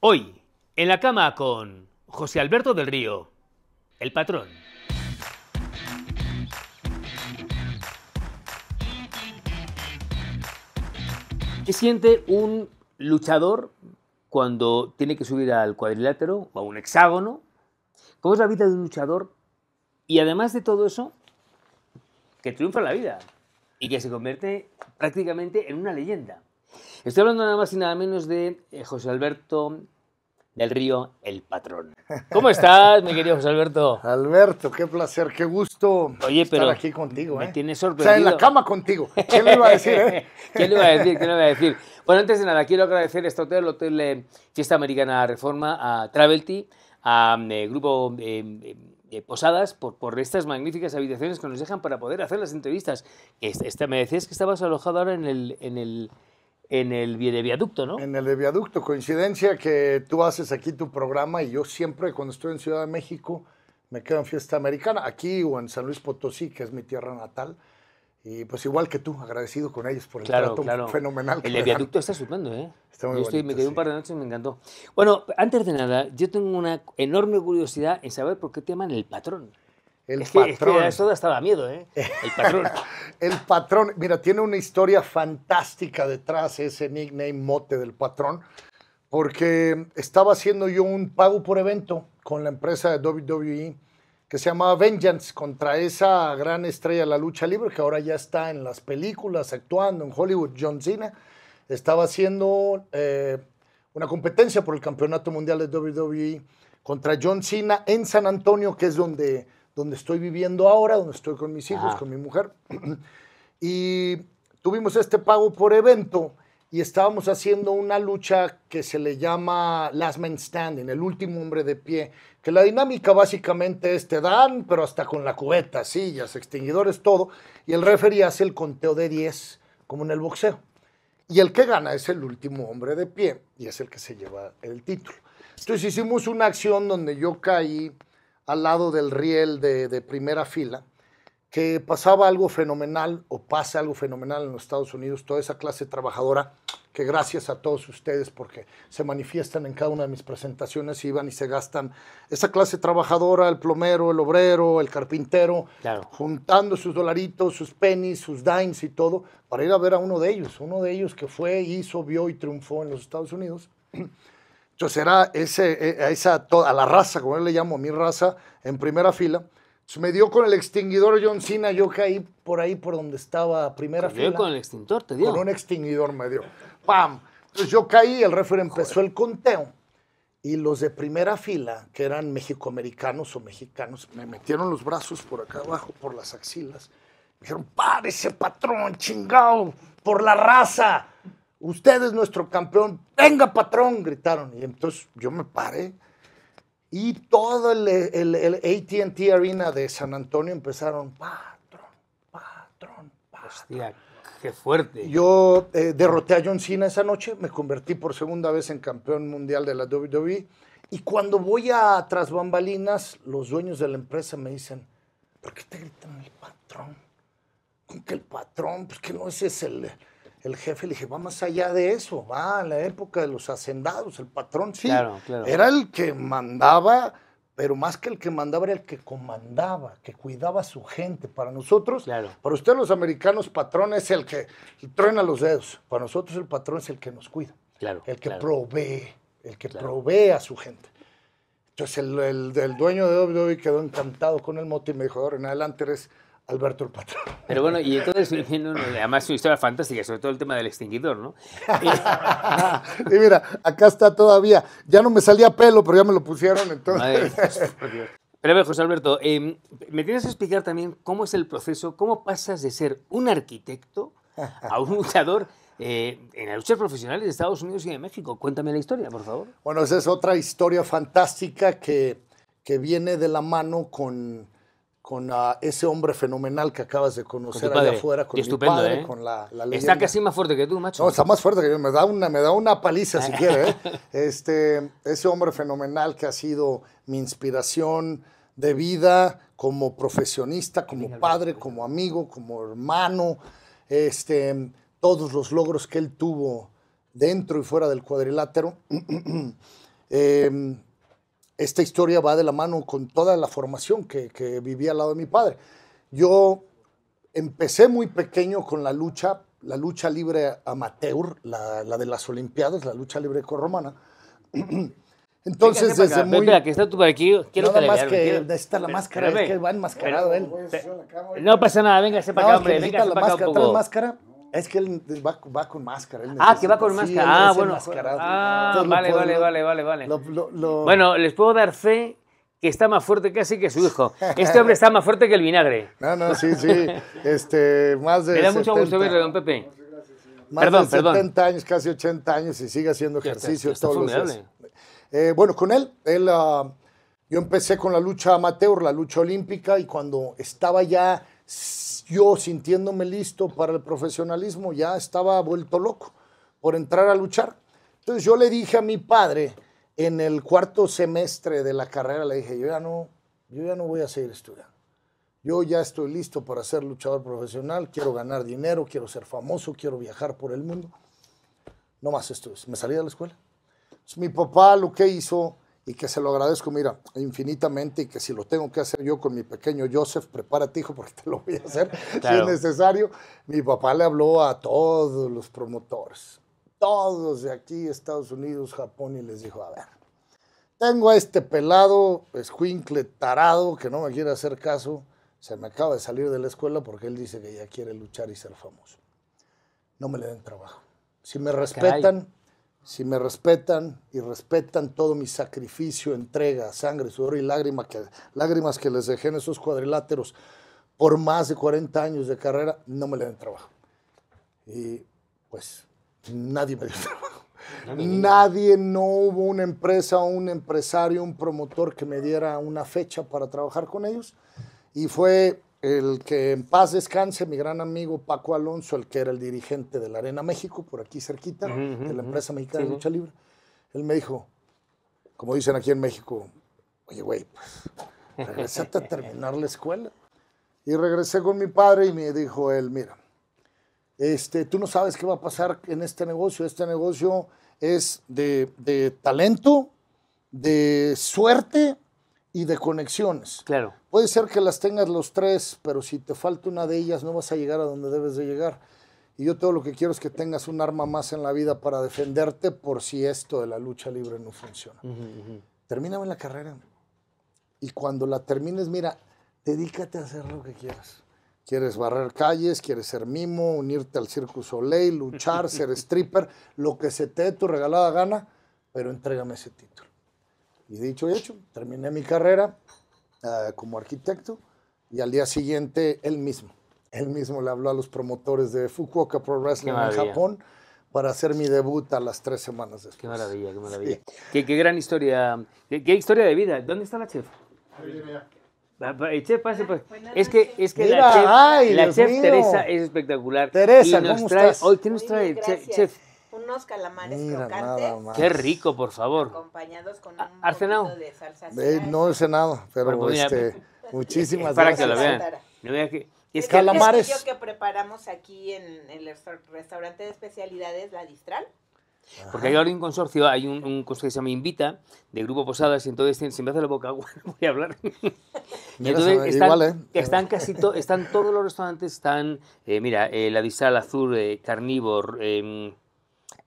Hoy, en la cama con José Alberto del Río, el patrón. ¿Qué siente un luchador cuando tiene que subir al cuadrilátero o a un hexágono? ¿Cómo es la vida de un luchador? Y además de todo eso, que triunfa en la vida y que se convierte prácticamente en una leyenda. Estoy hablando nada más y nada menos de eh, José Alberto del Río El Patrón. ¿Cómo estás, mi querido José Alberto? Alberto, qué placer, qué gusto estar aquí contigo. Me ¿eh? tienes sorprendido. O sea, en la cama contigo. ¿Qué le iba a decir? Eh? ¿Qué le iba a decir? ¿Qué le iba a decir? Bueno, antes de nada, quiero agradecer a este hotel, el Hotel Fiesta Americana Reforma, a Travelty, a Grupo... posadas por, estas magníficas habitaciones que nos dejan para poder hacer las entrevistas. este me decías que estabas alojado ahora en el en el viaducto, ¿no? En el viaducto. Coincidencia que tú haces aquí tu programa y yo siempre cuando estoy en Ciudad de México me quedo en fiesta americana, aquí o en San Luis Potosí, que es mi tierra natal. Y pues igual que tú, agradecido con ellos por el trato fenomenal. el viaducto está estupendo, ¿eh? me quedé un par de noches y me encantó. Bueno, antes de nada, yo tengo una enorme curiosidad en saber por qué te llaman el patrón. El patrón. eso estaba miedo, ¿eh? El patrón. el patrón. Mira, tiene una historia fantástica detrás ese nickname mote del patrón, porque estaba haciendo yo un pago por evento con la empresa de WWE que se llamaba Vengeance contra esa gran estrella de la lucha libre que ahora ya está en las películas, actuando en Hollywood, John Cena. Estaba haciendo eh, una competencia por el Campeonato Mundial de WWE contra John Cena en San Antonio, que es donde donde estoy viviendo ahora, donde estoy con mis hijos, con mi mujer. y tuvimos este pago por evento y estábamos haciendo una lucha que se le llama Last Man Standing, el último hombre de pie, que la dinámica básicamente es te dan, pero hasta con la cubeta, sillas, extinguidores, todo, y el referee hace el conteo de 10, como en el boxeo. Y el que gana es el último hombre de pie y es el que se lleva el título. Entonces hicimos una acción donde yo caí al lado del riel de, primera fila, que pasaba algo fenomenal o pasa algo fenomenal en los Estados Unidos, toda esa clase trabajadora, que gracias a todos ustedes porque se manifiestan en cada una de mis presentaciones, iban y se gastan, esa clase trabajadora, el plomero, el obrero, el carpintero, juntando sus dolaritos, sus pennies, sus dimes y todo, para ir a ver a uno de ellos, uno de ellos que fue, hizo, vio y triunfó en los Estados Unidos. Entonces era ese, e, a, esa, toda la raza, como él le llamo, mi raza, en primera fila. Entonces me dio con el extinguidor John Cena, yo caí por ahí por donde estaba primera fila. dio con el extintor, te dio. Con un extinguidor me dio. ¡Pam! Entonces yo caí, el referee empezó el conteo y los de primera fila, que eran mexicoamericanos o mexicanos, me metieron los brazos por acá abajo, por las axilas. Me dijeron, ese patrón, chingado, por la raza usted es nuestro campeón, venga patrón, gritaron. Y entonces yo me paré y todo el, ATT Arena de San Antonio empezaron, patrón, patrón, patrón. Hostia, qué fuerte. Yo eh, derroté a John Cena esa noche, me convertí por segunda vez en campeón mundial de la WWE. Y cuando voy a tras bambalinas, los dueños de la empresa me dicen, ¿por qué te gritan el patrón? ¿Con qué el patrón? Pues que no ese es el el jefe, le dije, va más allá de eso, va a la época de los hacendados, el patrón, sí, era el que mandaba, pero más que el que mandaba era el que comandaba, que cuidaba a su gente. Para nosotros, para ustedes los americanos, patrón es el que truena los dedos, para nosotros el patrón es el que nos cuida, el que provee, el que provee a su gente. Entonces el, dueño de WWE quedó encantado con el mote y me dijo, ahora en adelante eres Alberto el Pero bueno, y entonces además su historia fantástica, sobre todo el tema del extinguidor, ¿no? y mira, acá está todavía. Ya no me salía pelo, pero ya me lo pusieron entonces. pero a ver, José Alberto, em, me tienes explicar también cómo es el proceso, cómo pasas de ser un arquitecto a un luchador eh, en las luchas profesionales de Estados Unidos y de México. Cuéntame la historia, por favor. Bueno, esa es otra historia fantástica que, que viene de la mano con con ah, ese hombre fenomenal que acabas de conocer allá afuera, con mi padre, ¿eh? con la, la Está casi más fuerte que tú, macho. No, está más fuerte que yo, me da una, me da una paliza si ah. quiere. ¿eh? Este, ese hombre fenomenal que ha sido mi inspiración de vida como profesionista, como padre, como amigo, como hermano, este, todos los logros que él tuvo dentro y fuera del cuadrilátero. Em, esta historia va de la mano con toda la formación que, que viví al lado de mi padre. Yo empecé muy pequeño con la lucha, la lucha libre amateur, la, de las Olimpiadas, la lucha libre corromana. Entonces, desde muy... Espera, que está tú por aquí. Quiero nada más que necesita la máscara, es que va enmascarado él. No pasa nada, venga sepa no, acá, hombre. Necesita la máscara, poco. máscara. Es que él va, con máscara. ah, que va con máscara. ah, bueno. Ah, vale, vale, vale, vale, vale, Bueno, les puedo dar fe que está más fuerte casi que su hijo. Este hombre está más fuerte que el vinagre. No, no, sí, sí. Este, más de. Me da mucho gusto verle, don Pepe. Más perdón, de 70 años, casi 80 años y sigue haciendo ejercicio todos eh, bueno, con él, él ah, yo empecé con la lucha amateur, la lucha olímpica, y cuando estaba ya yo sintiéndome listo para el profesionalismo ya estaba vuelto loco por entrar a luchar. Entonces yo le dije a mi padre en el cuarto semestre de la carrera, le dije, yo ya no, yo ya no voy a seguir estudiando. Yo ya estoy listo para ser luchador profesional, quiero ganar dinero, quiero ser famoso, quiero viajar por el mundo. No más estudios. Me salí de la escuela. Entonces, mi papá lo que hizo y que se lo agradezco, mira, infinitamente y que si lo tengo que hacer yo con mi pequeño Joseph, prepárate hijo porque te lo voy a hacer si es necesario. Mi papá le habló a todos los promotores, todos de aquí, Estados Unidos, Japón, y les dijo, a ver, tengo a este pelado, escuincle, tarado, que no me quiere hacer caso, se me acaba de salir de la escuela porque él dice que ya quiere luchar y ser famoso. No me le den trabajo. Si me respetan, si me respetan y respetan todo mi sacrificio, entrega, sangre, sudor y lágrima que, lágrimas que les dejé en esos cuadriláteros por más de 40 años de carrera, no me le den trabajo. Y pues nadie me dio trabajo. Nadie, nadie no hubo una empresa, un empresario, un promotor que me diera una fecha para trabajar con ellos. Y fue el que en paz descanse, mi gran amigo Paco Alonso, el que era el dirigente de la Arena México, por aquí cerquita, de la empresa mexicana de lucha libre, él me dijo, como dicen aquí en México, oye, güey, pues regresate a terminar la escuela. Y regresé con mi padre y me dijo él, mira, este, tú no sabes qué va a pasar en este negocio, este negocio es de, de talento, de suerte y de conexiones. Claro. Puede ser que las tengas los tres, pero si te falta una de ellas no vas a llegar a donde debes de llegar. Y yo todo lo que quiero es que tengas un arma más en la vida para defenderte por si esto de la lucha libre no funciona. Uh la carrera. Y cuando la termines, mira, dedícate a hacer lo que quieras. Quieres barrer calles, quieres ser mimo, unirte al Circus Soleil, luchar, ser stripper, lo que se te dé tu regalada gana, pero entrégame ese título. Y dicho y hecho, terminé mi carrera ah, como arquitecto y al día siguiente él mismo, él mismo le habló a los promotores de Fukuoka Pro Wrestling en Japón para hacer mi debut a las tres semanas después. Qué maravilla, qué maravilla. Qué, gran historia, qué, historia de vida. ¿Dónde está la chef? Ahí ah, chef, pase, pues. Es que, es que la chef, Teresa es espectacular. Teresa, ¿cómo estás? Hoy, ¿qué nos trae, chef? unos calamares Mira, crocantes. Qué rico, por favor. Acompañados con ah, un Arsenal. poquito de salsa. Eh, no sé nada, pero, pues, este, muchísimas gracias. Para que lo vean. Que... Es que calamares. que preparamos aquí en, el restaurante de especialidades La Distral. Porque hay ahora un consorcio, hay un, consorcio que se llama Invita, de Grupo Posadas, y entonces se me hace la boca agua, voy a hablar. están, Igual, ¿eh? están casi están todos los restaurantes, están, eh, mira, eh, La Distral, Azul, eh, Carnívor, em,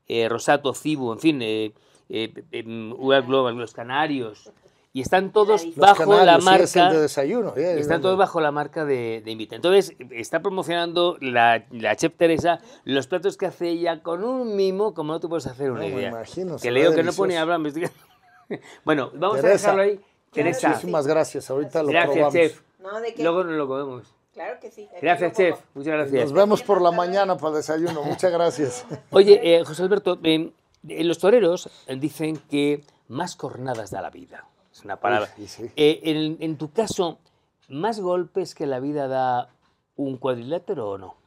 eh, Rosato, Cibu, en fin, eh, eh Global, los Canarios, y están todos bajo la marca sí, es de desayuno, están todos bajo la marca de, de, Invita entonces está promocionando la, chef Teresa los platos que hace ella con un mimo como no te puedes hacer una no, idea me imagino, que que no pone hablar bueno vamos a dejarlo ahí muchísimas gracias ahorita lo gracias probamos. chef no, luego nos lo comemos Claro que sí. Gracias, chef. Muchas gracias. Nos vemos por la mañana para el desayuno. Muchas gracias. Oye, eh, José Alberto, eh, los toreros eh, dicen que más cornadas da la vida. Es una palabra. en, tu caso, ¿más golpes que la vida da un cuadrilátero o no?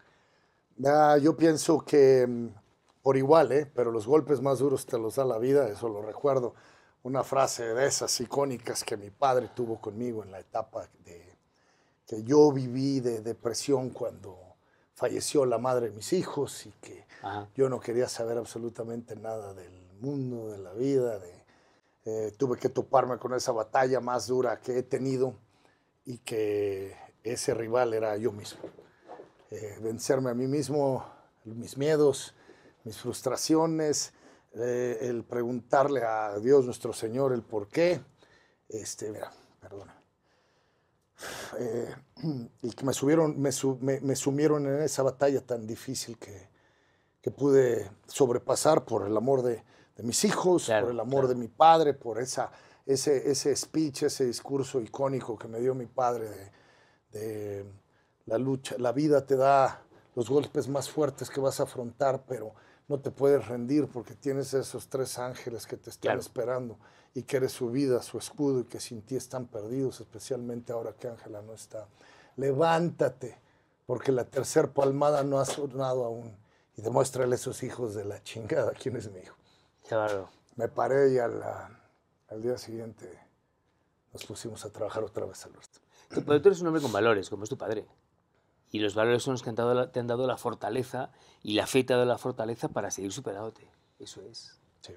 Ah, yo pienso que mm, por igual, pero los golpes más duros te los da la vida, eso lo recuerdo. Una frase de esas icónicas que mi padre tuvo conmigo en la etapa de que yo viví de depresión cuando falleció la madre de mis hijos y que yo no quería saber absolutamente nada del mundo, de la vida. Eh, tuve que toparme con esa batalla más dura que he tenido y que ese rival era yo mismo. Eh, vencerme a mí mismo, mis miedos, mis frustraciones, eh, el preguntarle a Dios nuestro Señor el por qué. Este, mira, perdona. Eh, y que me, subieron, me, sumieron en esa batalla tan difícil que, que pude sobrepasar por el amor de, mis hijos, por el amor de mi padre, por esa, ese, ese speech, ese discurso icónico que me dio mi padre de la lucha, la vida te da los golpes más fuertes que vas a afrontar, pero no te puedes rendir porque tienes esos tres ángeles que te están esperando y que eres su vida, su escudo y que sin ti están perdidos, especialmente ahora que Ángela no está. Levántate, porque la tercera palmada no ha sonado aún. Y demuéstrale a esos hijos de la chingada quién es mi hijo. Claro. Me paré y al, día siguiente nos pusimos a trabajar otra vez al resto. Pero tú eres un hombre con valores, como es tu padre y los valores son los que te han dado la fortaleza y la fe de la fortaleza para seguir superándote. Eso es. Sí.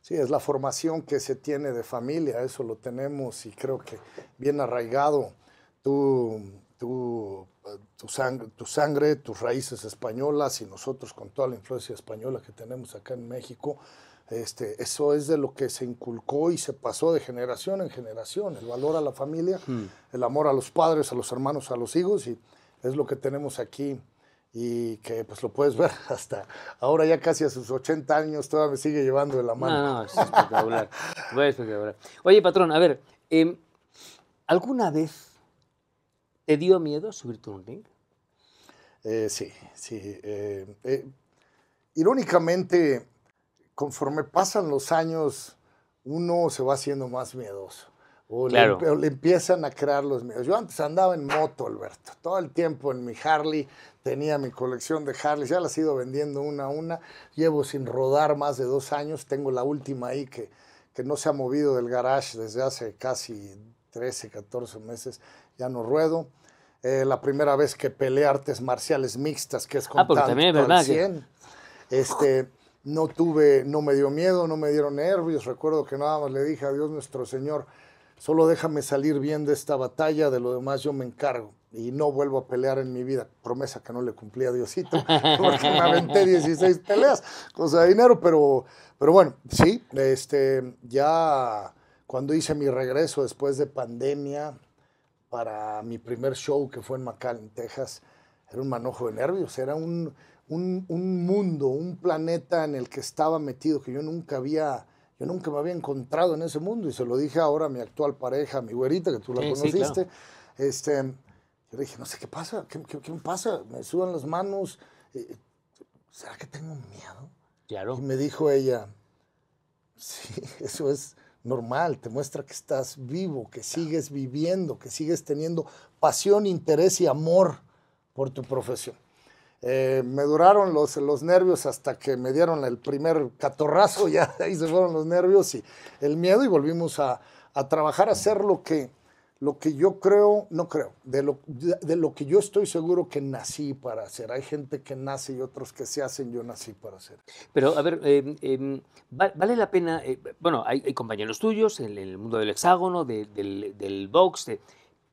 sí. es la formación que se tiene de familia, eso lo tenemos y creo que bien arraigado. Tú, eh, tu, tu sangre, tus raíces españolas y nosotros con toda la influencia española que tenemos acá en México, este, eso es de lo que se inculcó y se pasó de generación en generación, el valor a la familia, hmm. el amor a los padres, a los hermanos, a los hijos y, es lo que tenemos aquí y que pues lo puedes ver hasta ahora ya casi a sus 80 años todavía me sigue llevando de la mano. No, es espectacular. Oye, patrón, a ver, em, ¿alguna vez te dio miedo subirte un ring? Eh, sí, sí. Eh, eh, irónicamente, conforme pasan los años, uno se va haciendo más miedoso. O, le, empiezan a crear los medios. Yo antes andaba en moto, Alberto, todo el tiempo en mi Harley, tenía mi colección de Harley, ya las he ido vendiendo una a una, llevo sin rodar más de dos años, tengo la última ahí que, que no se ha movido del garage desde hace casi 13, 14 meses, ya no ruedo. Eh, la primera vez que peleé artes marciales mixtas, que es con ah, tanto, también verdad, 100. Este, no tuve, no me dio miedo, no me dieron nervios, recuerdo que nada más le dije a Dios nuestro Señor, solo déjame salir bien de esta batalla, de lo demás yo me encargo y no vuelvo a pelear en mi vida. Promesa que no le cumplí a Diosito, porque me aventé 16 peleas, cosa de dinero, pero, pero bueno, sí, este, ya cuando hice mi regreso después de pandemia para mi primer show que fue en McAllen, Texas, era un manojo de nervios, era un, un mundo, un planeta en el que estaba metido que yo nunca había yo nunca me había encontrado en ese mundo y se lo dije ahora a mi actual pareja, mi güerita, que tú la conociste. este, yo le dije, no sé qué pasa, ¿qué, pasa? Me sudan las manos. Eh, ¿Será que tengo miedo? Claro. Y me dijo ella, sí, eso es normal, te muestra que estás vivo, que sigues viviendo, que sigues teniendo pasión, interés y amor por tu profesión. Eh, me duraron los, los, nervios hasta que me dieron el primer catorrazo, ya ahí se fueron los nervios y el miedo y volvimos a, trabajar, a hacer lo que, lo que yo creo, no creo, de lo, de, lo, que yo estoy seguro que nací para hacer. Hay gente que nace y otros que se hacen, yo nací para hacer. Pero a ver, em, em, vale la pena, eh, bueno, hay, compañeros tuyos en el mundo del hexágono, del, del box,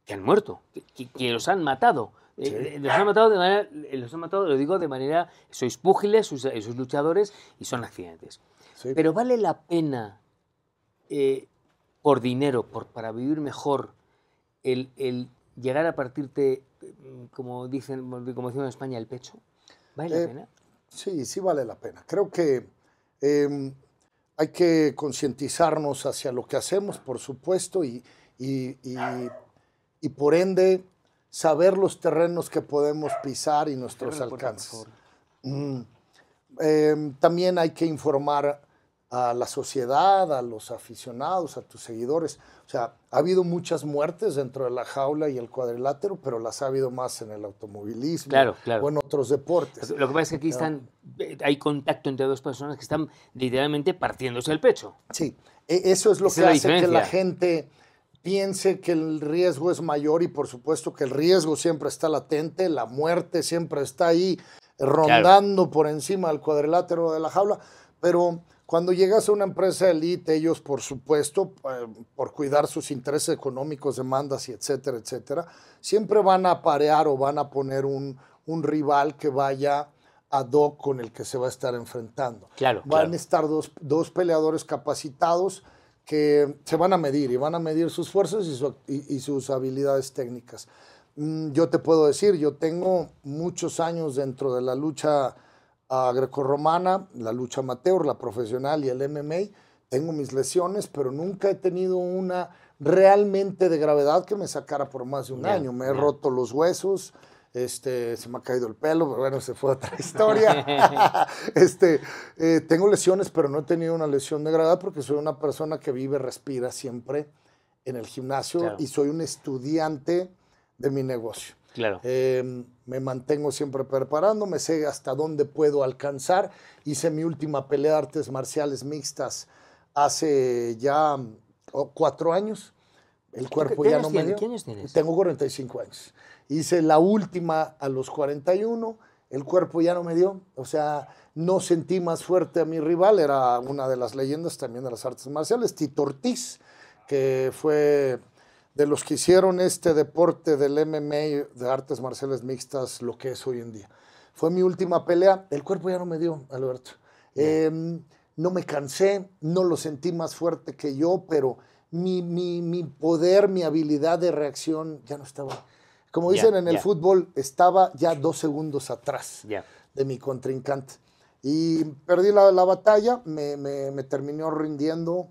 que han muerto, que los han matado eh, eh, los han matado de manera, eh, los han matado, lo digo de manera, sois púgiles, sois, luchadores y son accidentes. Pero vale la pena por dinero, por, para vivir mejor, el, llegar a partirte, mm, como dicen, como en España, el pecho. ¿Vale la pena? Sí, sí vale la pena. Creo que em, hay que concientizarnos hacia lo que hacemos, por supuesto, y, y por ende saber los terrenos que podemos pisar y nuestros alcances. Mm. Em, también hay que informar a la sociedad, a los aficionados, a tus seguidores. O sea, ha habido muchas muertes dentro de la jaula y el cuadrilátero, pero las ha habido más en el automovilismo o en otros deportes. Lo que pasa es que aquí ah. están, eh, hay contacto entre dos personas que están literalmente partiéndose el pecho. Sí, e, eso es lo que hace que la gente piense que el riesgo es mayor y por supuesto que el riesgo siempre está latente, la muerte siempre está ahí rondando por encima del cuadrilátero de la jaula, pero cuando llegas a una empresa elite, ellos por supuesto, eh, por cuidar sus intereses económicos, demandas y etcétera, etcétera, siempre van a parear o van a poner un, rival que vaya a do con el que se va a estar enfrentando. Claro, van a estar dos, dos peleadores capacitados que se van a medir y van a medir sus fuerzas y, sus habilidades técnicas. Mm, yo te puedo decir, yo tengo muchos años dentro de la lucha ah, grecorromana, la lucha amateur, la profesional y el MMA. Tengo mis lesiones, pero nunca he tenido una realmente de gravedad que me sacara por más de un año. Me he roto los huesos, este, se me ha caído el pelo, pero bueno, se fue otra historia. este, eh, tengo lesiones, pero no he tenido una lesión degradada porque soy una persona que vive, respira siempre en el gimnasio y soy un estudiante de mi negocio. Claro. Em, me mantengo siempre preparando, me sé hasta dónde puedo alcanzar. Hice mi última pelea de artes marciales mixtas hace ya mm, cuatro años. El cuerpo ya no me años Tengo 45 años. Hice la última a los 41, el cuerpo ya no me dio, o sea, no sentí más fuerte a mi rival, era una de las leyendas también de las artes marciales, Tito Ortiz, que fue de los que hicieron este deporte del MMA, de artes marciales mixtas, lo que es hoy en día. Fue mi última pelea, el cuerpo ya no me dio, Alberto. Em, no me cansé, no lo sentí más fuerte que yo, pero mi, mi, mi poder, mi habilidad de reacción ya no estaba como dicen en el fútbol, estaba ya dos segundos atrás de mi contrincante. Y perdí la, batalla, me, terminó rindiendo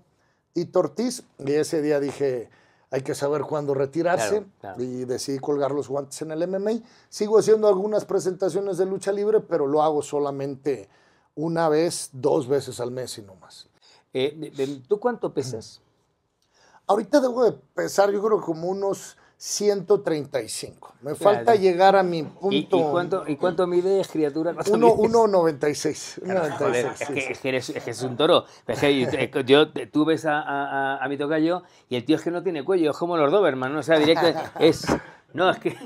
Tito Ortiz. Y ese día dije, hay que saber cuándo retirarse. Y decidí colgar los guantes en el MMA. Sigo haciendo algunas presentaciones de lucha libre, pero lo hago solamente una vez, dos veces al mes y no más. Eh, ¿Tú cuánto pesas? Ahorita debo de pesar, yo creo, como unos 135. Me falta llegar a mi punto. ¿Y, cuánto, ¿y cuánto mide criatura? 1,96. es, que, es, un toro. Eh, yo, eh, tú ves a, mi tocayo y el tío es que no tiene cuello, es como los Doberman, ¿no? sea, directo es. No, es que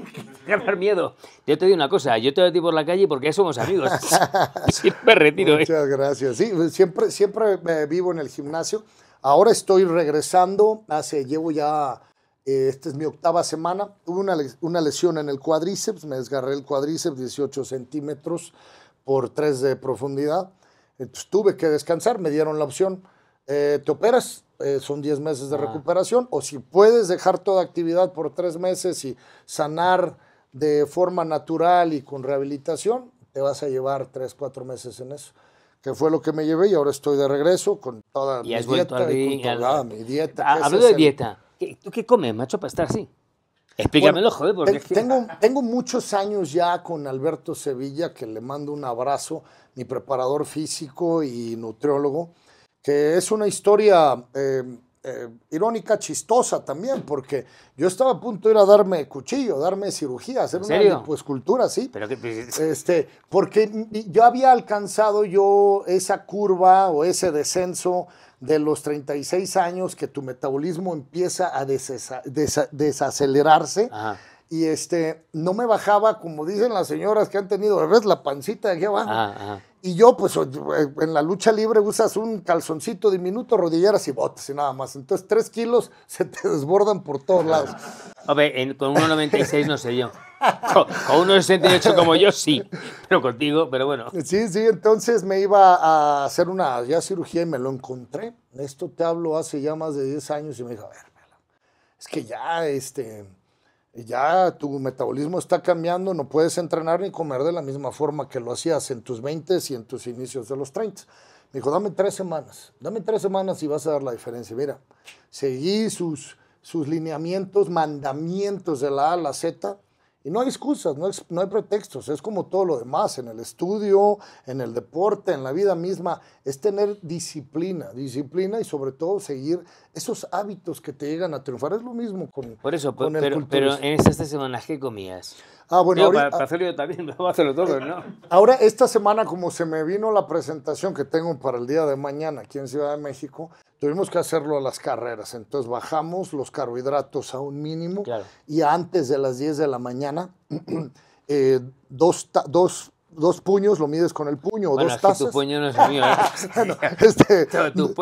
ganar miedo. Yo te digo una cosa, yo te doy por la calle porque somos amigos. siempre retiro. ¿eh? Muchas gracias. Pues, siempre, siempre vivo en el gimnasio. Ahora estoy regresando, hace, llevo ya eh, esta es mi octava semana. Tuve una, lesión en el cuádriceps, me desgarré el cuádriceps 18 centímetros por 3 de profundidad. Entonces tuve que descansar, me dieron la opción, eh, te operas, eh, son 10 meses de ah. recuperación, o si puedes dejar toda actividad por 3 meses y sanar de forma natural y con rehabilitación, te vas a llevar 3, 4 meses en eso que fue lo que me llevé y ahora estoy de regreso con toda mi, dieta, y ah, dieta. de dieta, ¿Tú qué comes, macho, para estar así? Explícamelo, joder, porque... Eh, tengo, ah. tengo muchos años ya con Alberto Sevilla, que le mando un abrazo, mi preparador físico y nutriólogo, que es una historia eh, eh, irónica, chistosa también, porque yo estaba a punto de ir a darme cuchillo, darme cirugía, hacer una escultura, sí. Pero pues, este, porque yo había alcanzado yo esa curva o ese descenso de los 36 años que tu metabolismo empieza a desacelerarse. Y este, no me bajaba, como dicen las señoras que han tenido red, la pancita de aquí abajo. Y yo, pues, eh, en la lucha libre usas un calzoncito diminuto, rodilleras y botas y nada más. Entonces, tres kilos se te desbordan por todos lados. A ver, con 1,96 no sé yo con, de 68 como yo sí, pero contigo, pero bueno. Sí, sí, entonces me iba a hacer una cirugía y me lo encontré. Esto te hablo hace ya más de 10 años y me dijo, a ver, es que ya, este, ya tu metabolismo está cambiando, no puedes entrenar ni comer de la misma forma que lo hacías en tus 20 y en tus inicios de los 30. Me dijo, dame tres semanas, dame tres semanas y vas a dar la diferencia. Mira, seguí sus, sus lineamientos, mandamientos de la A a la Z y no hay excusas, no hay, no hay, pretextos, es como todo lo demás, en el estudio, en el deporte, en la vida misma, es tener disciplina, disciplina y sobre todo seguir esos hábitos que te llegan a triunfar. Es lo mismo con, Por eso, pero, en esta este semana, ¿qué comías? Ah, bueno, Ahora, esta semana, como se me vino la presentación que tengo para el día de mañana aquí en Ciudad de México, tuvimos que hacerlo a las carreras. Entonces bajamos los carbohidratos a un mínimo y antes de las 10 de la mañana, eh, dos, dos dos puños lo mides con el puño, o dos tazas. Es que tu puño no es mío, ¿eh? este, Tus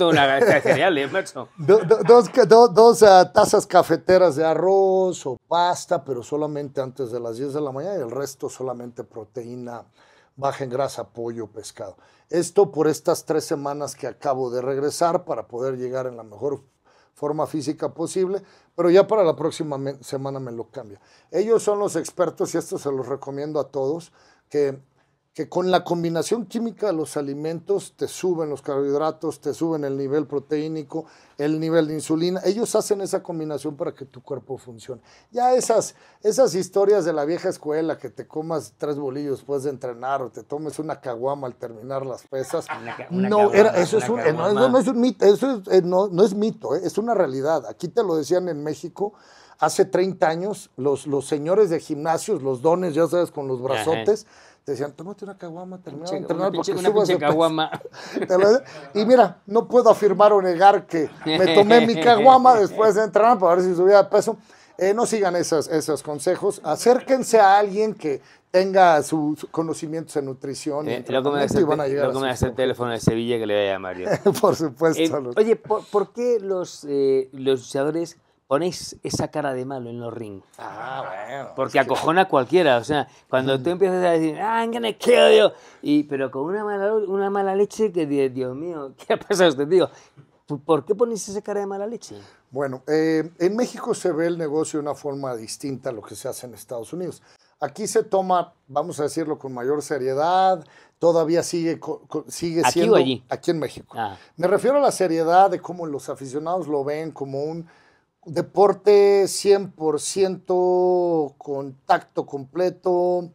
una de dos, ah, tazas cafeteras de arroz o pasta, pero solamente antes de las 10 de la mañana y el resto solamente proteína baja en grasa, pollo, pescado. Esto por estas tres semanas que acabo de regresar para poder llegar en la mejor forma física posible, pero ya para la próxima semana me lo cambia. Ellos son los expertos y esto se los recomiendo a todos que, con la combinación química de los alimentos te suben los carbohidratos, te suben el nivel proteínico, el nivel de insulina. Ellos hacen esa combinación para que tu cuerpo funcione. Ya esas, esas historias de la vieja escuela, que te comas tres bolillos después de entrenar o te tomes una caguama al terminar las pesas, no, eso es no, es mito, eso eh, no, es mito, es una realidad. Aquí te lo decían en México hace 30 años los, los señores de gimnasios, los dones, ya sabes, con los brazotes, te decían, tómate una caguama, termina de entrenar porque una subas de caguama. y mira, no puedo afirmar o negar que me tomé mi caguama después de entrenar para ver si subía de peso. Eh, no sigan esos consejos. Acérquense a alguien que tenga sus conocimientos en nutrición. y que el teléfono de Sevilla que le voy a llamar yo. por supuesto. Eh, oye, ¿por, qué los, eh, los luchadores ponéis esa cara de malo en los rings. Ah, bueno. Porque acojona a cualquiera. O sea, cuando tú empiezas a decir, ah, I'm gonna kill you", pero con una mala, una mala leche que dices, Dios mío, ¿qué ha pasado este ¿Por qué ponéis esa cara de mala leche? Bueno, eh, en México se ve el negocio de una forma distinta a lo que se hace en Estados Unidos. Aquí se toma, vamos a decirlo con mayor seriedad, todavía sigue, sigue siendo... ¿Aquí o allí? Aquí en México. Ah. Me refiero a la seriedad de cómo los aficionados lo ven como un deporte 100% contacto completo,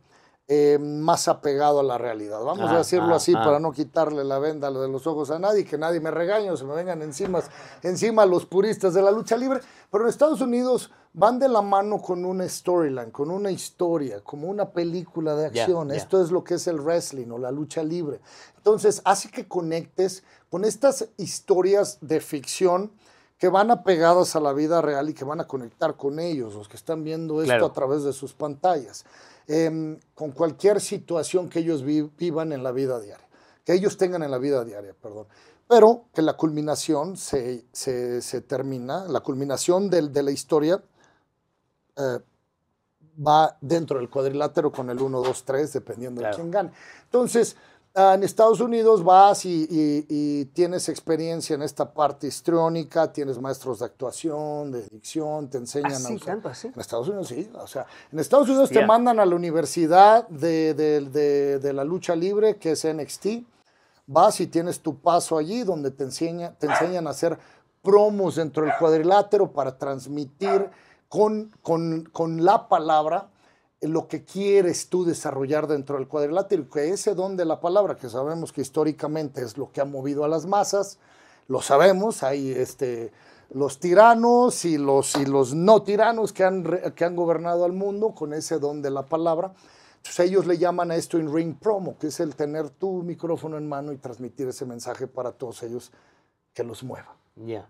eh, más apegado a la realidad. Vamos a ah, decirlo ah, así ah. para no quitarle la venda de los ojos a nadie, que nadie me regañe o se me vengan encima, encima los puristas de la lucha libre. Pero en Estados Unidos van de la mano con una storyline, con una historia, como una película de acción. Esto es lo que es el wrestling o la lucha libre. Entonces hace que conectes con estas historias de ficción que van apegados a la vida real y que van a conectar con ellos, los que están viendo esto a través de sus pantallas, em, con cualquier situación que ellos vivan en la vida diaria, que ellos tengan en la vida diaria, perdón. Pero que la culminación se, se, termina, la culminación del, de la historia eh, va dentro del cuadrilátero con el 1, 2, 3, dependiendo de quién gane. Entonces, en Estados Unidos vas y, tienes experiencia en esta parte histriónica, tienes maestros de actuación, de dicción, te enseñan ah, a usar. Tanto, así. En Estados Unidos sí, o sea, en Estados Unidos te mandan a la universidad de, la lucha libre, que es NXT, vas y tienes tu paso allí donde te, enseña, te enseñan a hacer promos dentro del cuadrilátero para transmitir con la palabra lo que quieres tú desarrollar dentro del cuadrilátero, que ese don de la palabra, que sabemos que históricamente es lo que ha movido a las masas, lo sabemos, hay este, los tiranos y los, y los no tiranos que han, que han gobernado al mundo con ese don de la palabra. ellos le llaman a esto en ring promo, que es el tener tu micrófono en mano y transmitir ese mensaje para todos ellos que los mueva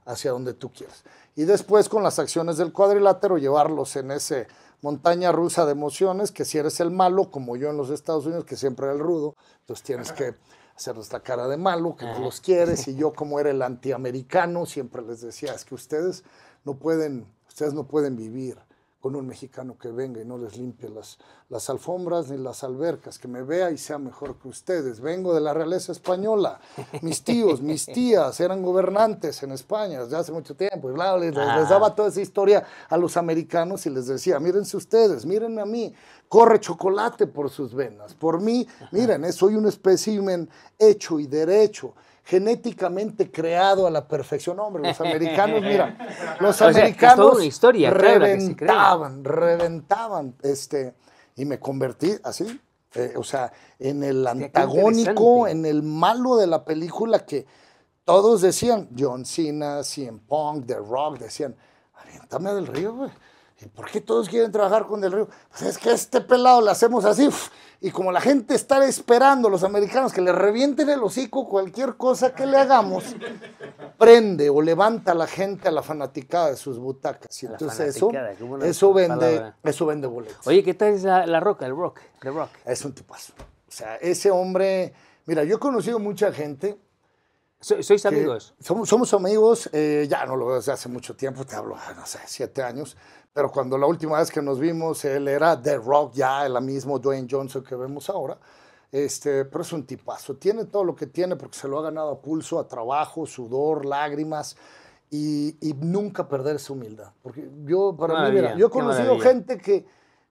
hacia donde tú quieras. Y después con las acciones del cuadrilátero llevarlos en esa montaña rusa de emociones, que si eres el malo, como yo en los Estados Unidos, que siempre era el rudo, entonces tienes que hacer esta cara de malo, que los quieres, y yo como era el antiamericano, siempre les decía, es que ustedes no pueden, ustedes no pueden vivir con un mexicano que venga y no les limpie las, las alfombras ni las albercas, que me vea y sea mejor que ustedes. Vengo de la realeza española. Mis tíos, mis tías eran gobernantes en España desde hace mucho tiempo. Y bla, les, ah. daba toda esa historia a los americanos y les decía, mírense ustedes, mírenme a mí, corre chocolate por sus venas. Por mí, miren, eh, soy un espécimen hecho y derecho genéticamente creado a la perfección. Hombre, los americanos, mira, los americanos historia, reventaban, reventaban. Este, y me convertí así, eh, o sea, en el antagónico, en el malo de la película que todos decían, John Cena, CM Punk, The Rock, decían, aviéntame del río, güey. ¿Por qué todos quieren trabajar con Del Río? Pues es que este pelado le hacemos así. Y como la gente está esperando, los americanos, que le revienten el hocico cualquier cosa que le hagamos, prende o levanta a la gente a la fanaticada de sus butacas. entonces eso, eso, vende, eso vende boletos. Oye, ¿qué tal es la, roca, el rock, el rock? Es un tipazo. O sea, ese hombre... Mira, yo he conocido mucha gente ¿Sois amigos? Somos, amigos, eh, ya no lo veo desde hace mucho tiempo, te hablo, no sé, siete años pero cuando la última vez que nos vimos, él era The Rock ya, el mismo Dwayne Johnson que vemos ahora. Este, pero es un tipazo. Tiene todo lo que tiene porque se lo ha ganado a pulso, a trabajo, sudor, lágrimas y, nunca perder su humildad. Porque yo, para mí, mira, yo he conocido gente que,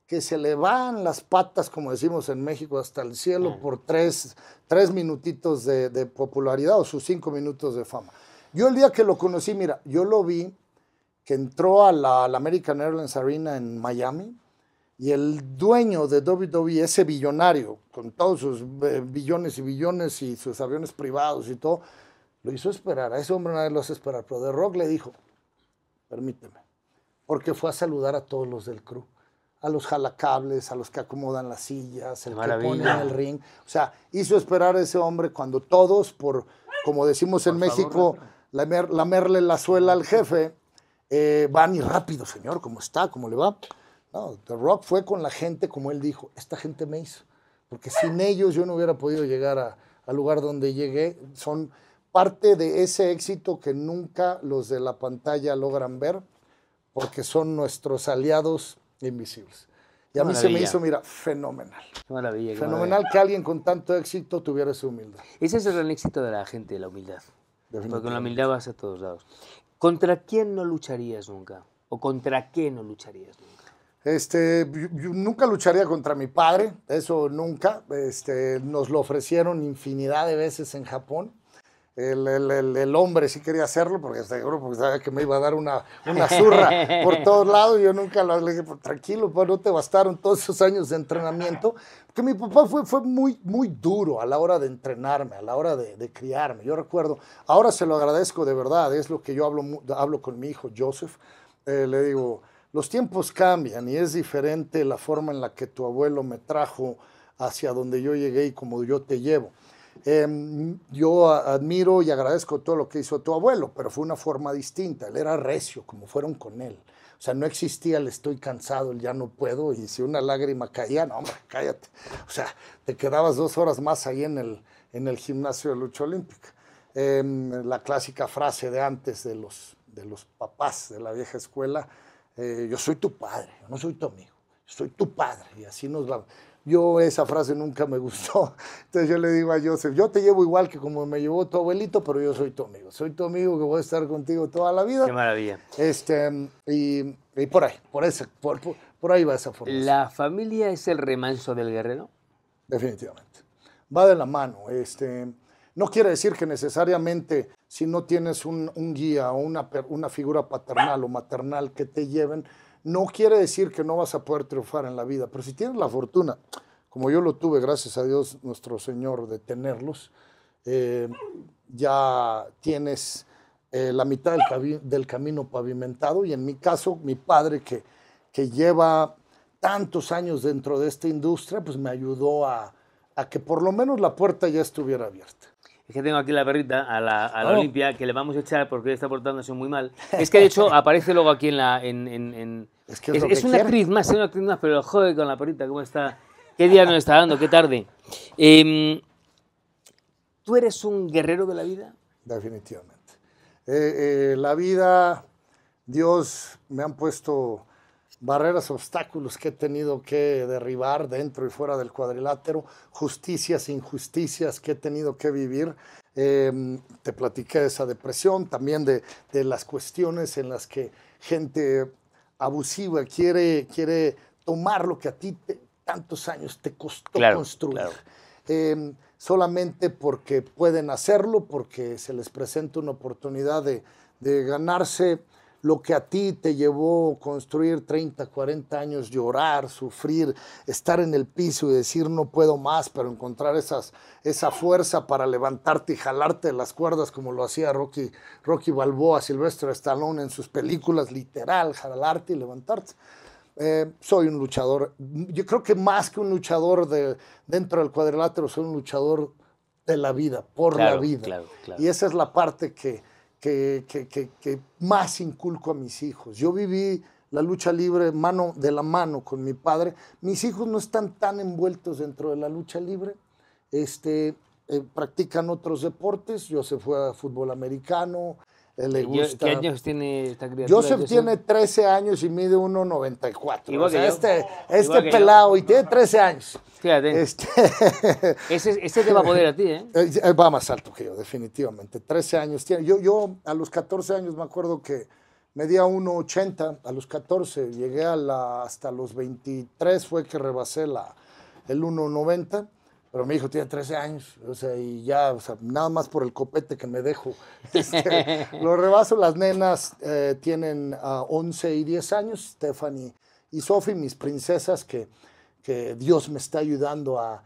que se le van las patas, como decimos en México, hasta el cielo mm. por tres, tres minutitos de popularidad o sus cinco minutos de fama. Yo el día que lo conocí, mira, yo lo vi que entró a la, American Airlines Arena en Miami y el dueño de WWE, ese billonario, con todos sus eh, billones y billones y sus aviones privados y todo, lo hizo esperar. A ese hombre nadie lo hace esperar, pero De Rock le dijo, permíteme, porque fue a saludar a todos los del crew a los jalacables, a los que acomodan las sillas, el que pone el ring. O sea, hizo esperar a ese hombre cuando todos, por como decimos en México, la, la merle la suela al jefe, eh, van y rápido, señor, ¿cómo está? ¿Cómo le va? No, The Rock fue con la gente, como él dijo, esta gente me hizo, porque sin ellos yo no hubiera podido llegar al lugar donde llegué. Son parte de ese éxito que nunca los de la pantalla logran ver, porque son nuestros aliados invisibles. Y a mí se me hizo, mira, fenomenal. fenomenal que alguien con tanto éxito tuviera esa humildad. Ese es el gran éxito de la gente, la humildad. Porque con la humildad vas a todos lados. ¿Contra quién no lucharías nunca? ¿O contra qué no lucharías nunca? Este, nunca lucharía contra mi padre, eso nunca. Este, nos lo ofrecieron infinidad de veces en Japón. El, el, el, hombre sí quería hacerlo porque seguro porque sabía que me iba a dar una, una zurra por todos lados. Yo nunca le dije, pues, tranquilo, pues no te bastaron todos esos años de entrenamiento. Que mi papá fue, fue muy, muy duro a la hora de entrenarme, a la hora de, criarme. Yo recuerdo, ahora se lo agradezco de verdad, es lo que yo hablo, hablo con mi hijo Joseph. Eh, le digo, los tiempos cambian y es diferente la forma en la que tu abuelo me trajo hacia donde yo llegué y como yo te llevo. Em, yo admiro y agradezco todo lo que hizo tu abuelo, pero fue una forma distinta. Él era recio, como fueron con él. O sea, no existía el estoy cansado, el ya no puedo, y si una lágrima caía, no, hombre, cállate. O sea, te quedabas dos horas más ahí en el, en el gimnasio de lucha olímpica. Em, la clásica frase de antes de los, de los papás de la vieja escuela, eh, yo soy tu padre, yo no soy tu amigo, soy tu padre, y así nos la... Yo esa frase nunca me gustó. Entonces yo le digo a Joseph, yo te llevo igual que como me llevó tu abuelito, pero yo soy tu amigo. Soy tu amigo que voy a estar contigo toda la vida. Qué maravilla. Este, y, por ahí, por, ese, por, ahí va esa forma. ¿La familia es el remanso del guerrero? Definitivamente. Va de la mano. Este, no quiere decir que necesariamente si no tienes un, guía o una, una figura paternal o maternal que te lleven, no quiere decir que no vas a poder triunfar en la vida, pero si tienes la fortuna, como yo lo tuve, gracias a Dios nuestro Señor, de tenerlos, eh, ya tienes eh, la mitad del, camino pavimentado y en mi caso, mi padre que, que lleva tantos años dentro de esta industria, pues me ayudó a que por lo menos la puerta ya estuviera abierta. Es que tengo aquí la perrita, a la, oh. Olimpia, que le vamos a echar porque está portándose muy mal. Es que de hecho aparece luego aquí en la. es que es, una actriz más, una más, pero joder con la perrita, ¿cómo está? ¿Qué día nos está dando? ¿Qué tarde? Em, ¿Tú eres un guerrero de la vida? Definitivamente. Eh, eh, la vida, Dios me han puesto barreras, obstáculos que he tenido que derribar dentro y fuera del cuadrilátero, justicias, injusticias que he tenido que vivir. Em, te platiqué de esa depresión, también de, las cuestiones en las que gente abusiva quiere, quiere tomar lo que a ti tantos años te costó construir. Em, solamente porque pueden hacerlo, porque se les presenta una oportunidad de, de ganarse lo que a ti te llevó construir 30, 40 años, llorar, sufrir, estar en el piso y decir no puedo más, pero encontrar esas, esa fuerza para levantarte y jalarte de las cuerdas como lo hacía Rocky, Rocky Balboa, Silvestre Stallone en sus películas, literal, jalarte y levantarte. Eh, soy un luchador, yo creo que más que un luchador de, dentro del cuadrilátero, soy un luchador de la vida, por la vida. Y esa es la parte que que, más inculco a mis hijos. Yo viví la lucha libre mano de la mano con mi padre. Mis hijos no están tan envueltos dentro de la lucha libre. Este, eh, practican otros deportes. Yo se fue a fútbol americano, eh, ¿Qué años tiene esta criatura? Joseph tiene 13 años y mide 1,94. este, este pelado, y tiene 13 años. Fíjate. Este... Ese, te va a poder a ti, ¿eh? eh va más alto que yo, definitivamente. 13 años tiene. Yo, yo a los 14 años me acuerdo que medía 1,80. A los 14 llegué a la, hasta los 23, fue que rebasé la, el 1,90. Pero mi hijo tiene 13 años, o sea, y ya, o sea, nada más por el copete que me dejo. Este, lo rebaso, las nenas eh, tienen uh, ah, 11 y 10 años, Stephanie y Sophie, mis princesas, que, Dios me está ayudando a,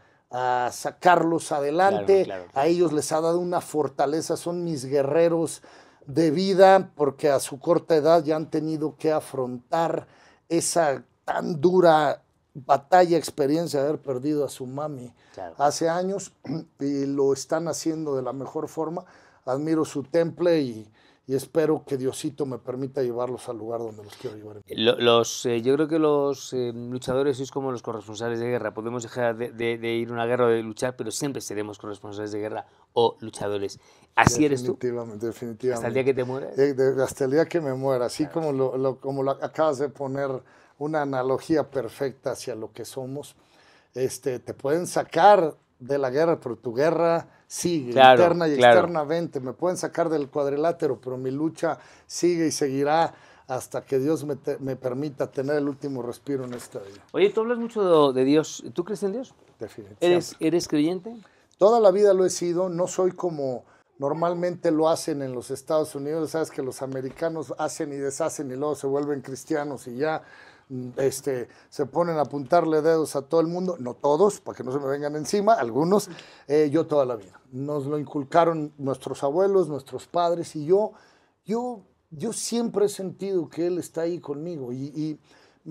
sacarlos adelante. A ellos les ha dado una fortaleza, son mis guerreros de vida, porque a su corta edad ya han tenido que afrontar esa tan dura batalla, experiencia de haber perdido a su mami hace años y lo están haciendo de la mejor forma. Admiro su temple y, espero que Diosito me permita llevarlos al lugar donde los quiero llevar. Los, eh, yo creo que los eh, luchadores son como los corresponsales de guerra. Podemos dejar de, ir a una guerra o de luchar, pero siempre seremos corresponsales de guerra o luchadores. Así eres tú. Definitivamente, definitivamente. Hasta el día que te mueras. Eh, hasta el día que me muera, así como, lo, como lo acabas de poner una analogía perfecta hacia lo que somos. Este, te pueden sacar de la guerra, pero tu guerra sigue interna y externamente. Me pueden sacar del cuadrilátero, pero mi lucha sigue y seguirá hasta que Dios me, permita tener el último respiro en esta vida. Oye, tú hablas mucho de, Dios. ¿Tú crees en Dios? Definitivamente. ¿Eres, ¿Eres creyente? Toda la vida lo he sido. No soy como normalmente lo hacen en los Estados Unidos. Sabes que los americanos hacen y deshacen y luego se vuelven cristianos y ya este, se ponen a apuntarle dedos a todo el mundo, no todos, para que no se me vengan encima, algunos, eh, yo toda la vida. Nos lo inculcaron nuestros abuelos, nuestros padres y yo, yo, yo siempre he sentido que Él está ahí conmigo y,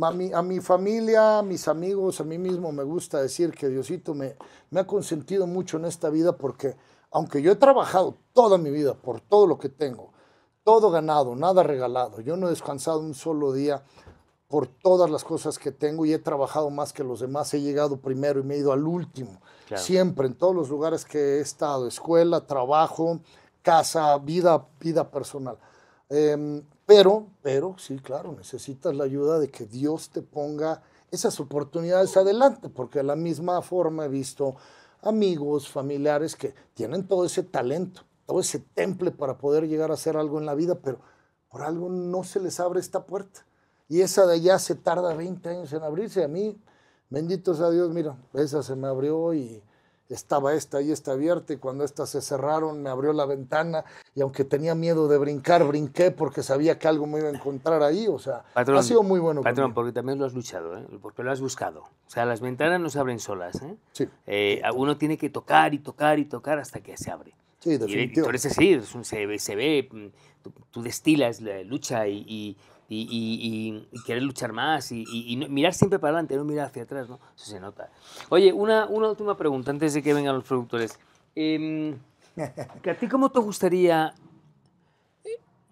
a, mi, familia, a mis amigos, a mí mismo me gusta decir que Diosito me ha consentido mucho en esta vida porque aunque yo he trabajado toda mi vida por todo lo que tengo, todo ganado, nada regalado, yo no he descansado un solo día por todas las cosas que tengo y he trabajado más que los demás, he llegado primero y me he ido al último. Siempre, en todos los lugares que he estado, escuela, trabajo, casa, vida, vida personal. Em, pero, pero, sí, claro, necesitas la ayuda de que Dios te ponga esas oportunidades adelante, porque de la misma forma he visto amigos, familiares que tienen todo ese talento, todo ese temple para poder llegar a hacer algo en la vida, pero por algo no se les abre esta puerta y esa de allá se tarda 20 años en abrirse. A mí, benditos a Dios, mira, esa se me abrió y estaba esta y esta abierta y cuando estas se cerraron me abrió la ventana y aunque tenía miedo de brincar, brinqué porque sabía que algo me iba a encontrar ahí, o sea, ha sido muy bueno. Patrón, porque también lo has luchado, ¿eh? porque lo has buscado. O sea, las ventanas no se abren solas, ¿eh? ¿eh? uno tiene que tocar y tocar y tocar hasta que se abre. Sí, definitivamente. Y, y tú se, ve, mm, tú, destilas la lucha y y, y, querer luchar más y, mirar siempre para adelante, no mirar hacia atrás, ¿no? Eso se nota. Oye, una, una última pregunta antes de que vengan los productores. Eh, ¿A ti cómo te gustaría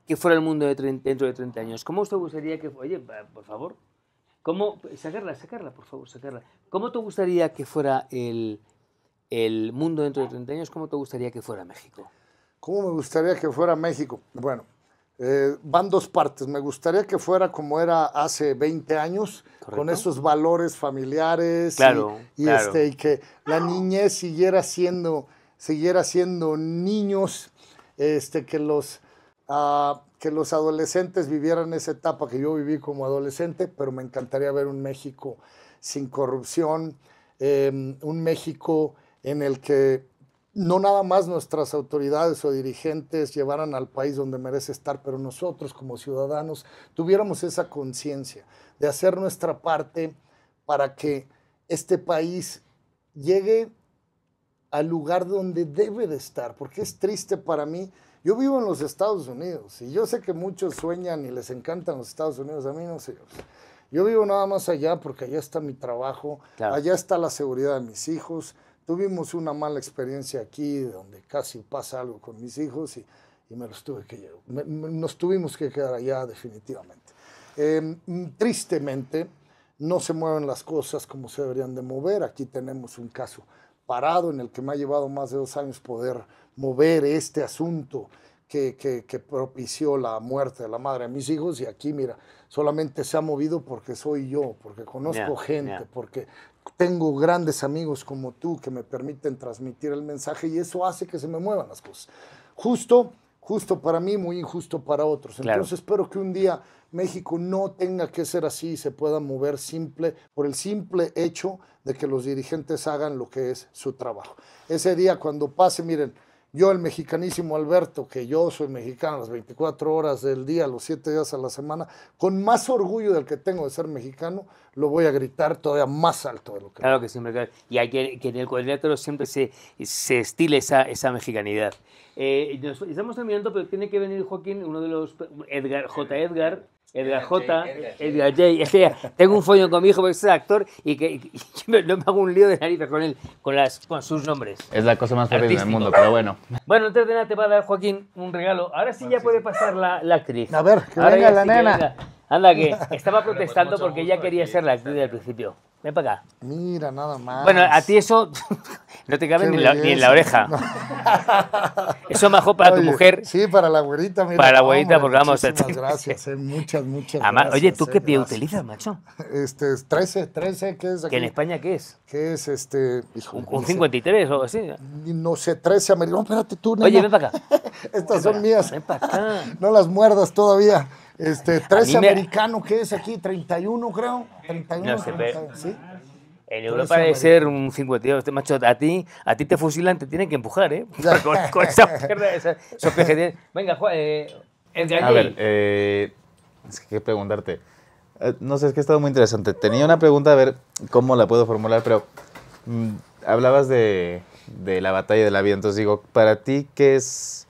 que fuera el mundo dentro de 30 años? ¿Cómo te gustaría que... Oye, por favor, ¿cómo... Sacarla, sacarla, por favor, sacarla. ¿Cómo te gustaría que fuera el, el mundo dentro de 30 años? ¿Cómo te gustaría que fuera México? ¿Cómo me gustaría que fuera México? Bueno, eh, van dos partes. Me gustaría que fuera como era hace 20 años, con esos valores familiares este, y, que la niñez siguiera siendo, siguiera siendo niños, este, que, los, ah, que los adolescentes vivieran esa etapa que yo viví como adolescente, pero me encantaría ver un México sin corrupción, em, un México en el que no nada más nuestras autoridades o dirigentes llevaran al país donde merece estar, pero nosotros como ciudadanos tuviéramos esa conciencia de hacer nuestra parte para que este país llegue al lugar donde debe de estar, porque es triste para mí. Yo vivo en los Estados Unidos y yo sé que muchos sueñan y les encantan los Estados Unidos, a mí no, sé. Yo vivo nada más allá porque allá está mi trabajo, allá está la seguridad de mis hijos, Tuvimos una mala experiencia aquí donde casi pasa algo con mis hijos y, y me los tuve que, nos tuvimos que quedar allá definitivamente. Em, tristemente, no se mueven las cosas como se deberían de mover. Aquí tenemos un caso parado en el que me ha llevado más de dos años poder mover este asunto que, que, propició la muerte de la madre de mis hijos y aquí, mira, solamente se ha movido porque soy yo, porque conozco gente, porque tengo grandes amigos como tú que me permiten transmitir el mensaje y eso hace que se me muevan las cosas. Justo, justo para mí, muy injusto para otros. Entonces espero que un día México no tenga que ser así y se pueda mover simple por el simple hecho de que los dirigentes hagan lo que es su trabajo. Ese día cuando pase, miren, yo, el mexicanísimo Alberto, que yo soy mexicano las 24 horas del día, los 7 días a la semana, con más orgullo del que tengo de ser mexicano, lo voy a gritar todavía más alto de lo que. Claro que siempre, Y aquí que, en el cuadrilátero siempre se, se estile esa, mexicanidad. Eh, estamos terminando, pero tiene que venir Joaquín, uno de los. Edgar, J. Edgar, Edgar eh, J, Edgar J. tengo un follón con mi hijo porque es actor y que no me hago un lío de nariz con él, con, las, con sus nombres. Es la cosa más terrible del mundo, pero bueno. Bueno, antes de nada te va a dar Joaquín un regalo. Ahora sí ya puede pasar la, la, actriz. A ver, que venga la nena. Anda, que estaba pues protestando porque ella quería ser la actriz del principio. Ven para acá. Mira, nada más. Bueno, a ti eso no te cabe ni, en la oreja. Eso es mejor para tu mujer. Sí, para la abuelita. Mira, para la abuelita, porque vamos a gracias, eh, muchas, muchas gracias. Oye, ¿tú qué eh, pie utilizas, macho? Este, 13, 13, ¿qué es aquí? en España qué es? ¿Qué es este? un, 53 o así. No sé, 13 americano. espérate tú, Oye, ven para acá. Estas son mías. Ven para acá. No las muerdas todavía. Este, ¿tres americano, que es aquí? 31, creo. 31, ¿sí? En Europa debe ser un 52. Este macho, a ti, a ti te fusilan, te tienen que empujar, ¿eh? con, esa pierna, esos que Venga, Juan, eh, A ver, eh, es que preguntarte. Eh, no sé, es que ha estado muy interesante. Tenía una pregunta, a ver cómo la puedo formular, pero mm, hablabas de, de la batalla del la Entonces digo, para ti, ¿qué es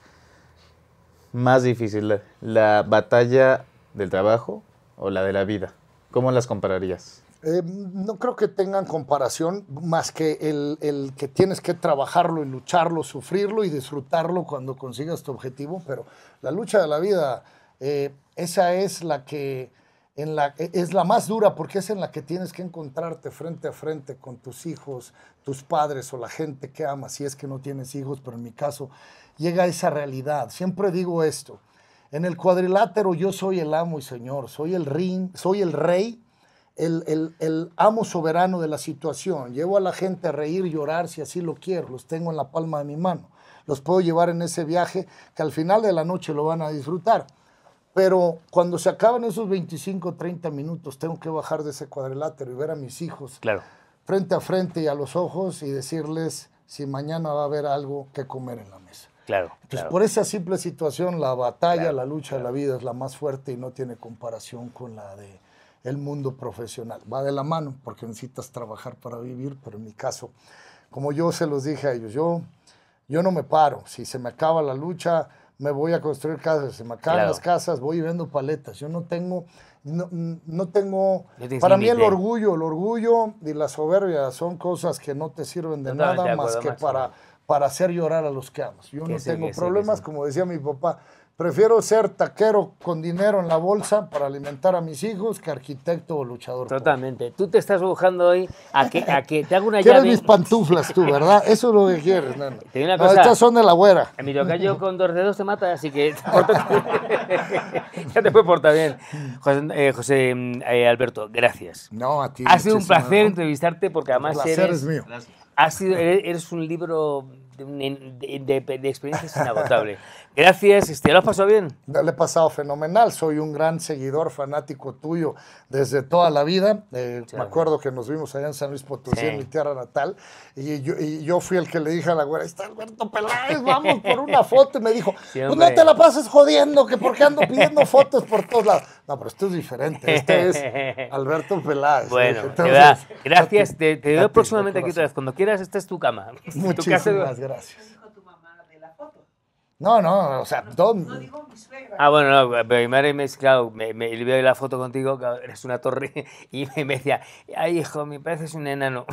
más difícil, la, batalla del trabajo o la de la vida? ¿Cómo las compararías? Eh, no creo que tengan comparación más que el, que tienes que trabajarlo y lucharlo, sufrirlo y disfrutarlo cuando consigas tu objetivo, pero la lucha de la vida, eh, esa es la que en la, e, es la más dura porque es en la que tienes que encontrarte frente a frente con tus hijos, tus padres o la gente que amas, si es que no tienes hijos, pero en mi caso llega a esa realidad. Siempre digo esto. En el cuadrilátero yo soy el amo y señor, soy el, soy el rey, el, amo soberano de la situación. Llevo a la gente a reír, llorar si así lo quiero, los tengo en la palma de mi mano. Los puedo llevar en ese viaje que al final de la noche lo van a disfrutar. Pero cuando se acaban esos 25, 30 minutos, tengo que bajar de ese cuadrilátero y ver a mis hijos claro. frente a frente y a los ojos y decirles si mañana va a haber algo que comer en la mesa. Claro. por esa simple situación, la batalla, la lucha de la vida es la más fuerte y no tiene comparación con la de el mundo profesional. Va de la mano porque necesitas trabajar para vivir, pero en mi caso, como yo se los dije a ellos, yo, yo no me paro. Si se me acaba la lucha, me voy a construir casas. se me acaban las casas, voy viendo paletas. Yo no tengo, no, tengo, para mí el orgullo, el orgullo y la soberbia son cosas que no te sirven de nada más que para para hacer llorar a los que amas. Yo no tengo problemas, como decía mi papá. Prefiero ser taquero con dinero en la bolsa para alimentar a mis hijos que arquitecto o luchador. Totalmente. Tú te estás buscando hoy a que, te haga una ¿Quieres mis pantuflas tú, ¿verdad? Eso es lo que quieres, nena. Una cosa, estas son de la güera. En mi tocayo con dos dedos te mata, así que ya te puedes portar bien. José, eh, eh, Alberto, gracias. No, a ti. Ha sido un placer entrevistarte porque además El placer eres, es mío. Has sido, eres un libro de, experiencias inagotables Gracias, este, ¿lo pasó bien? Le he pasado fenomenal, soy un gran seguidor, fanático tuyo desde toda la vida. Eh, me acuerdo que nos vimos allá en San Luis Potosí, en mi tierra natal, y yo, fui el que le dije a la güera, está Alberto Peláez, vamos por una foto, y me dijo, pues no te la pases jodiendo, que porque ando pidiendo fotos por todos lados. No, pero esto es diferente, este es Alberto Peláez. Bueno, gracias, te, veo próximamente aquí otra vez, cuando quieras, esta es tu cama. Muchísimas gracias. No, no, o sea, todo... No digo mi suegra. Ah, bueno, no, pero mi madre me, claro, me, me, le la foto contigo, eres una torre, y me, decía, ay, hijo, me pareces un enano.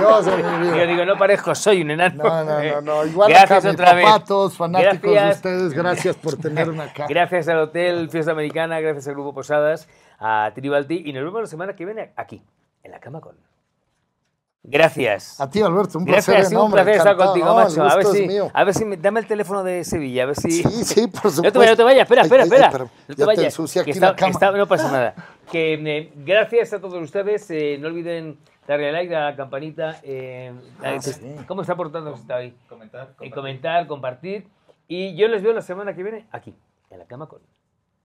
yo digo, no parezco, soy un enano. No, no, no, igual gracias otra fanáticos gracias. de ustedes, gracias por tenerme acá. Gracias al Hotel Fiesta Americana, gracias al Grupo Posadas, a Tribalti, y nos vemos la semana que viene aquí, en la cama con... Gracias. A ti, Alberto, un Gracias, placer. un placer estar contigo, macho. A ver, si, a ver si, me, dame el teléfono de Sevilla, a ver si. Sí, sí, por supuesto. No te vayas, te espera, espera, espera. no te vayas. que no pasa nada. Que eh, gracias a todos ustedes. Eh, no olviden darle like a la campanita. Eh, ah, este, ¿Cómo está portando usted hoy? Comentar, eh, comentar, compartir. Y yo les veo la semana que viene aquí, en la cama con.